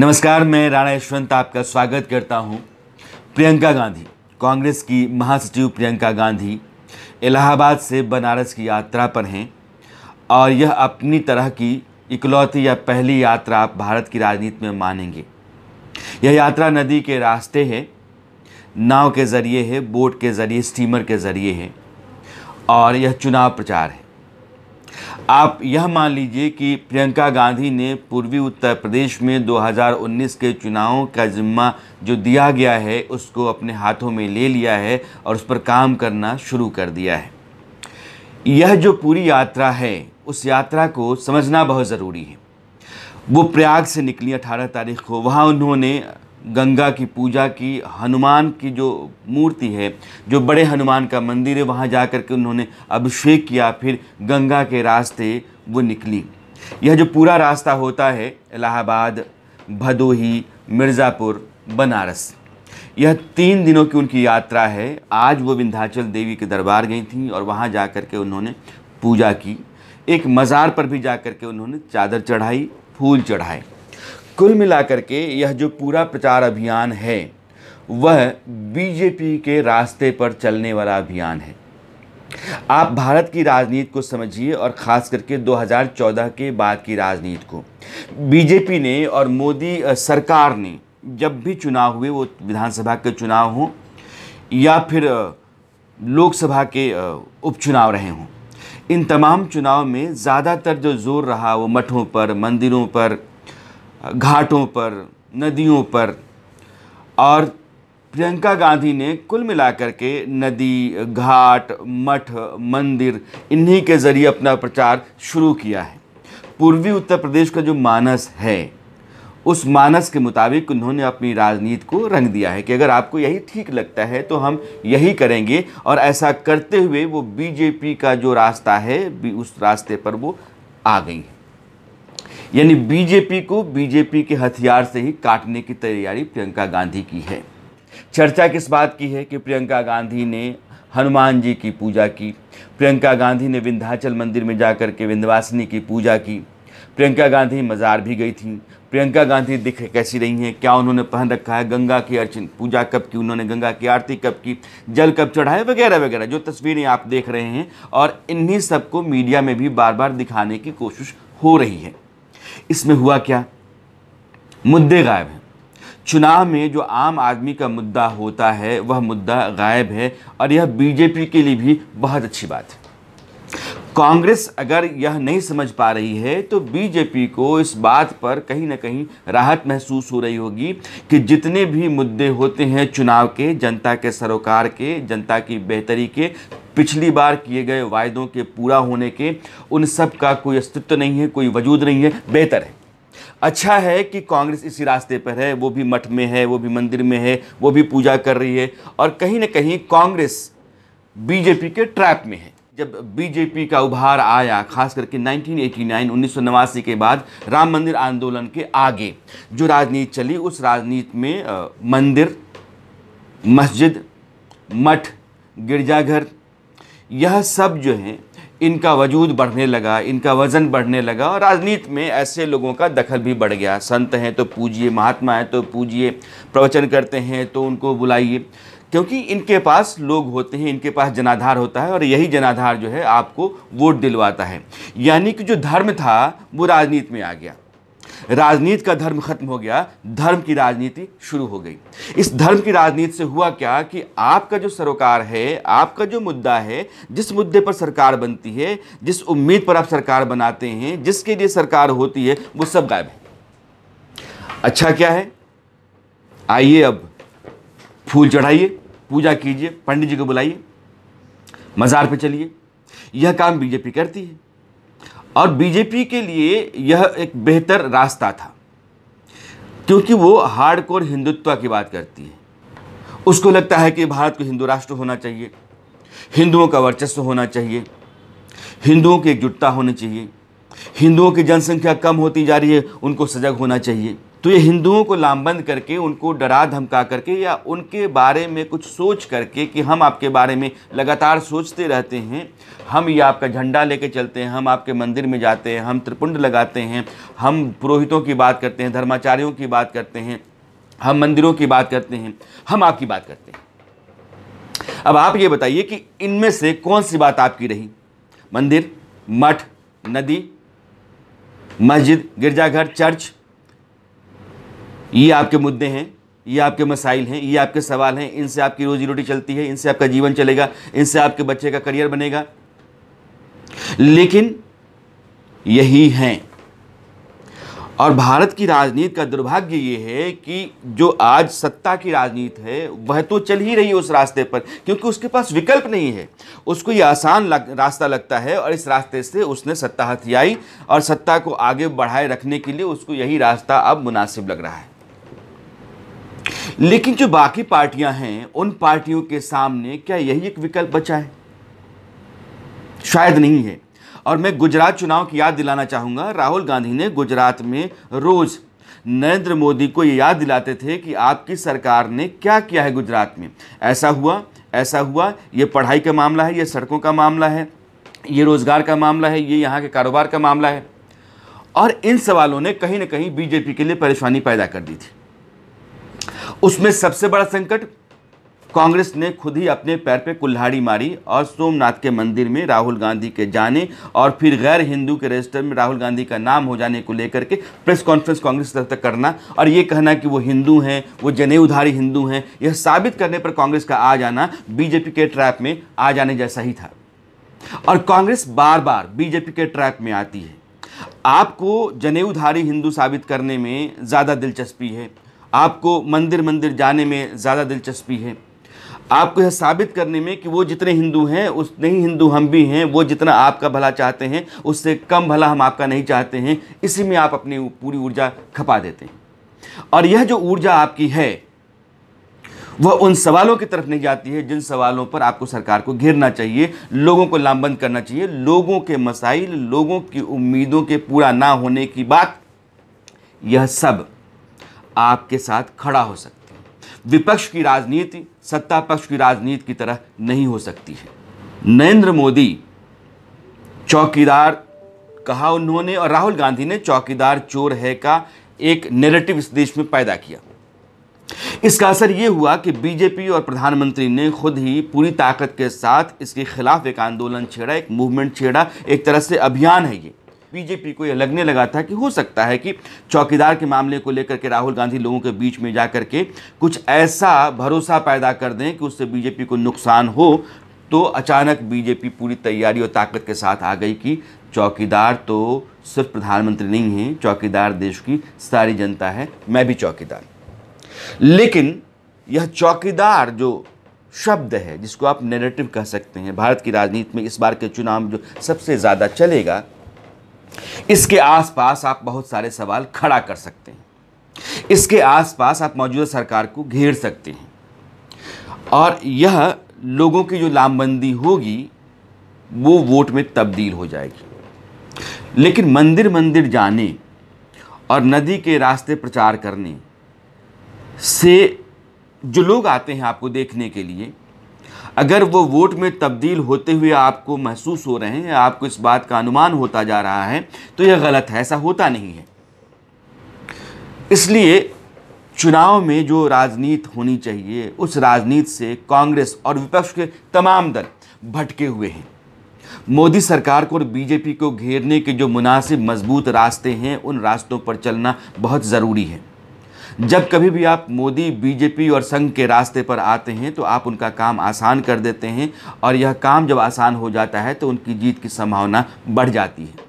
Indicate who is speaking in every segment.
Speaker 1: नमस्कार मैं राणा यशवंत आपका स्वागत करता हूं प्रियंका गांधी कांग्रेस की महासचिव प्रियंका गांधी इलाहाबाद से बनारस की यात्रा पर हैं और यह अपनी तरह की इकलौती या पहली यात्रा आप भारत की राजनीति में मानेंगे यह यात्रा नदी के रास्ते है नाव के ज़रिए है बोट के ज़रिए स्टीमर के ज़रिए है और यह चुनाव प्रचार है आप यह मान लीजिए कि प्रियंका गांधी ने पूर्वी उत्तर प्रदेश में 2019 के चुनावों का जिम्मा जो दिया गया है उसको अपने हाथों में ले लिया है और उस पर काम करना शुरू कर दिया है यह जो पूरी यात्रा है उस यात्रा को समझना बहुत ज़रूरी है वो प्रयाग से निकली 18 तारीख को वहाँ उन्होंने गंगा की पूजा की हनुमान की जो मूर्ति है जो बड़े हनुमान का मंदिर है वहाँ जा कर के उन्होंने अभिषेक किया फिर गंगा के रास्ते वो निकली यह जो पूरा रास्ता होता है इलाहाबाद भदोही मिर्ज़ापुर बनारस यह तीन दिनों की उनकी यात्रा है आज वो विंध्याचल देवी के दरबार गई थी और वहाँ जा कर के उन्होंने पूजा की एक मज़ार पर भी जा कर के उन्होंने चादर चढ़ाई फूल चढ़ाए कुल मिलाकर के यह जो पूरा प्रचार अभियान है वह बीजेपी के रास्ते पर चलने वाला अभियान है आप भारत की राजनीति को समझिए और ख़ास करके 2014 के बाद की राजनीति को बीजेपी ने और मोदी सरकार ने जब भी चुनाव हुए वो विधानसभा के चुनाव हों या फिर लोकसभा के उपचुनाव रहे हों इन तमाम चुनाव में ज़्यादातर जो जोर रहा वो मठों पर मंदिरों पर घाटों पर नदियों पर और प्रियंका गांधी ने कुल मिलाकर के नदी घाट मठ मंदिर इन्हीं के ज़रिए अपना प्रचार शुरू किया है पूर्वी उत्तर प्रदेश का जो मानस है उस मानस के मुताबिक उन्होंने अपनी राजनीति को रंग दिया है कि अगर आपको यही ठीक लगता है तो हम यही करेंगे और ऐसा करते हुए वो बीजेपी का जो रास्ता है उस रास्ते पर वो आ गई है यानी बीजेपी को बीजेपी के हथियार से ही काटने की तैयारी प्रियंका गांधी की है चर्चा किस बात की है कि प्रियंका गांधी ने हनुमान जी की पूजा की प्रियंका गांधी ने विंध्याचल मंदिर में जाकर के विंध्यवासिनी की पूजा की प्रियंका गांधी मज़ार भी गई थी प्रियंका गांधी दिख कैसी रही हैं क्या उन्होंने पहन रखा है गंगा की अर्चन पूजा कब की उन्होंने गंगा की आरती कब की जल कब चढ़ाए वगैरह वगैरह जो तस्वीरें आप देख रहे हैं और इन्हीं सबको मीडिया में भी बार बार दिखाने की कोशिश हो रही है इसमें हुआ क्या मुद्दे गायब हैं चुनाव में जो आम आदमी का मुद्दा होता है वह मुद्दा गायब है और यह बीजेपी के लिए भी बहुत अच्छी बात है कांग्रेस अगर यह नहीं समझ पा रही है तो बीजेपी को इस बात पर कहीं ना कहीं राहत महसूस हो रही होगी कि जितने भी मुद्दे होते हैं चुनाव के जनता के सरोकार के जनता की बेहतरी के पिछली बार किए गए वायदों के पूरा होने के उन सब का कोई अस्तित्व नहीं है कोई वजूद नहीं है बेहतर है अच्छा है कि कांग्रेस इसी रास्ते पर है वो भी मठ में है वो भी मंदिर में है वो भी पूजा कर रही है और कहीं ना कहीं कांग्रेस बीजेपी के ट्रैप में है जब बीजेपी का उभार आया खास करके 1989 उन्नीस के बाद राम मंदिर आंदोलन के आगे जो राजनीति चली उस राजनीति में आ, मंदिर मस्जिद मठ गिरजाघर यह सब जो हैं इनका वजूद बढ़ने लगा इनका वज़न बढ़ने लगा और राजनीति में ऐसे लोगों का दखल भी बढ़ गया संत हैं तो पूजिए महात्मा हैं तो पूजिए प्रवचन करते हैं तो उनको बुलाइए क्योंकि इनके पास लोग होते हैं इनके पास जनाधार होता है और यही जनाधार जो है आपको वोट दिलवाता है यानी कि जो धर्म था वो राजनीति में आ गया राजनीति का धर्म खत्म हो गया धर्म की राजनीति शुरू हो गई इस धर्म की राजनीति से हुआ क्या कि आपका जो सरोकार है आपका जो मुद्दा है जिस मुद्दे पर सरकार बनती है जिस उम्मीद पर आप सरकार बनाते हैं जिसके लिए सरकार होती है वो सब गायब है अच्छा क्या है आइए अब फूल चढ़ाइए पूजा कीजिए पंडित जी को बुलाइए मज़ार पर चलिए यह काम बीजेपी करती है और बीजेपी के लिए यह एक बेहतर रास्ता था क्योंकि वो हार्डकोर हिंदुत्व की बात करती है उसको लगता है कि भारत को हिंदू राष्ट्र होना चाहिए हिंदुओं का वर्चस्व होना चाहिए हिंदुओं की एकजुटता होनी चाहिए हिंदुओं की जनसंख्या कम होती जा रही है उनको सजग होना चाहिए तो ये हिंदुओं को लामबंद करके उनको डरा धमका करके या उनके बारे में कुछ सोच करके कि हम आपके बारे में लगातार सोचते रहते हैं हम ये आपका झंडा लेके चलते हैं हम आपके मंदिर में जाते हैं हम त्रिपुंड लगाते हैं हम पुरोहितों की बात करते हैं धर्माचार्यों की बात करते हैं हम मंदिरों की बात करते हैं हम आपकी बात करते हैं अब आप ये बताइए कि इनमें से कौन सी बात आपकी रही मंदिर मठ नदी मस्जिद गिरजाघर चर्च ये आपके मुद्दे हैं ये आपके मसाइल हैं ये आपके सवाल हैं इनसे आपकी रोजी रोटी चलती है इनसे आपका जीवन चलेगा इनसे आपके बच्चे का करियर बनेगा लेकिन यही हैं और भारत की राजनीति का दुर्भाग्य ये है कि जो आज सत्ता की राजनीति है वह तो चल ही रही है उस रास्ते पर क्योंकि उसके पास विकल्प नहीं है उसको ये आसान रास्ता लगता है और इस रास्ते से उसने सत्ता हथियाई और सत्ता को आगे बढ़ाए रखने के लिए उसको यही रास्ता अब मुनासिब लग रहा है लेकिन जो बाकी पार्टियां हैं उन पार्टियों के सामने क्या यही एक विकल्प बचा है शायद नहीं है और मैं गुजरात चुनाव की याद दिलाना चाहूँगा राहुल गांधी ने गुजरात में रोज़ नरेंद्र मोदी को ये याद दिलाते थे कि आपकी सरकार ने क्या किया है गुजरात में ऐसा हुआ ऐसा हुआ ये पढ़ाई का मामला है ये सड़कों का मामला है ये रोज़गार का मामला है ये यहाँ के कारोबार का मामला है और इन सवालों ने कहीं ना कहीं बीजेपी के लिए परेशानी पैदा कर दी थी उसमें सबसे बड़ा संकट कांग्रेस ने खुद ही अपने पैर पे कुल्हाड़ी मारी और सोमनाथ के मंदिर में राहुल गांधी के जाने और फिर गैर हिंदू के रजिस्टर में राहुल गांधी का नाम हो जाने को लेकर के प्रेस कॉन्फ्रेंस कांग्रेस तरफ तक करना और ये कहना कि वो हिंदू हैं वो जनेऊधारी हिंदू हैं यह साबित करने पर कांग्रेस का आ जाना बीजेपी के ट्रैप में आ जाने जैसा ही था और कांग्रेस बार बार बीजेपी के ट्रैप में आती है आपको जनेऊधारी हिंदू साबित करने में ज़्यादा दिलचस्पी है आपको मंदिर मंदिर जाने में ज़्यादा दिलचस्पी है आपको यह साबित करने में कि वो जितने हिंदू हैं उतने ही हिंदू हम भी हैं वो जितना आपका भला चाहते हैं उससे कम भला हम आपका नहीं चाहते हैं इसी में आप अपनी पूरी ऊर्जा खपा देते हैं और यह जो ऊर्जा आपकी है वह उन सवालों की तरफ नहीं जाती है जिन सवालों पर आपको सरकार को घेरना चाहिए लोगों को लामबंद करना चाहिए लोगों के मसाइल लोगों की उम्मीदों के पूरा ना होने की बात यह सब आपके साथ खड़ा हो सकते हैं विपक्ष की राजनीति सत्ता पक्ष की राजनीति की तरह नहीं हो सकती है नरेंद्र मोदी चौकीदार कहा उन्होंने और राहुल गांधी ने चौकीदार चोर है का एक नेरेटिव इस देश में पैदा किया इसका असर यह हुआ कि बीजेपी और प्रधानमंत्री ने खुद ही पूरी ताकत के साथ इसके खिलाफ एक आंदोलन छेड़ा एक मूवमेंट छेड़ा एक तरह से अभियान है ये बीजेपी को यह लगने लगा था कि हो सकता है कि चौकीदार के मामले को लेकर के राहुल गांधी लोगों के बीच में जा के कुछ ऐसा भरोसा पैदा कर दें कि उससे बीजेपी को नुकसान हो तो अचानक बीजेपी पूरी तैयारी और ताकत के साथ आ गई कि चौकीदार तो सिर्फ प्रधानमंत्री नहीं है चौकीदार देश की सारी जनता है मैं भी चौकीदार लेकिन यह चौकीदार जो शब्द है जिसको आप नेगेटिव कह सकते हैं भारत की राजनीति में इस बार के चुनाव जो सबसे ज़्यादा चलेगा इसके आसपास आप बहुत सारे सवाल खड़ा कर सकते हैं इसके आसपास आप मौजूदा सरकार को घेर सकते हैं और यह लोगों की जो लामबंदी होगी वो वोट में तब्दील हो जाएगी लेकिन मंदिर मंदिर जाने और नदी के रास्ते प्रचार करने से जो लोग आते हैं आपको देखने के लिए अगर वो वोट में तब्दील होते हुए आपको महसूस हो रहे हैं आपको इस बात का अनुमान होता जा रहा है तो यह गलत है ऐसा होता नहीं है इसलिए चुनाव में जो राजनीति होनी चाहिए उस राजनीति से कांग्रेस और विपक्ष के तमाम दल भटके हुए हैं मोदी सरकार को और बीजेपी को घेरने के जो मुनासिब मजबूत रास्ते हैं उन रास्तों पर चलना बहुत ज़रूरी है जब कभी भी आप मोदी बीजेपी और संघ के रास्ते पर आते हैं तो आप उनका काम आसान कर देते हैं और यह काम जब आसान हो जाता है तो उनकी जीत की संभावना बढ़ जाती है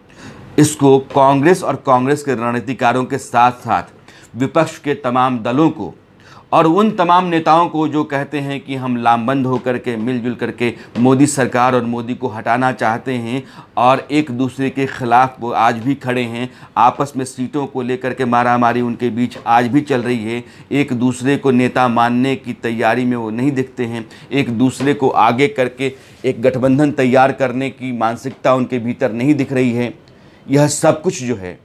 Speaker 1: इसको कांग्रेस और कांग्रेस के रणनीतिकारों के साथ साथ विपक्ष के तमाम दलों को और उन तमाम नेताओं को जो कहते हैं कि हम लामबंद होकर के मिलजुल करके मोदी सरकार और मोदी को हटाना चाहते हैं और एक दूसरे के ख़िलाफ़ वो आज भी खड़े हैं आपस में सीटों को लेकर के मारामारी उनके बीच आज भी चल रही है एक दूसरे को नेता मानने की तैयारी में वो नहीं दिखते हैं एक दूसरे को आगे करके एक गठबंधन तैयार करने की मानसिकता उनके भीतर नहीं दिख रही है यह सब कुछ जो है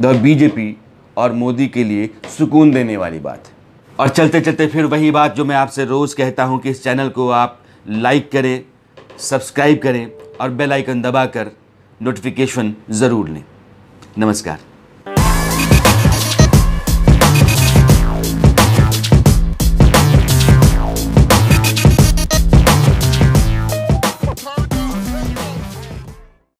Speaker 1: द बीजेपी और मोदी के लिए सुकून देने वाली बात है और चलते चलते फिर वही बात जो मैं आपसे रोज़ कहता हूँ कि इस चैनल को आप लाइक करें सब्सक्राइब करें और बेल आइकन दबाकर नोटिफिकेशन ज़रूर लें नमस्कार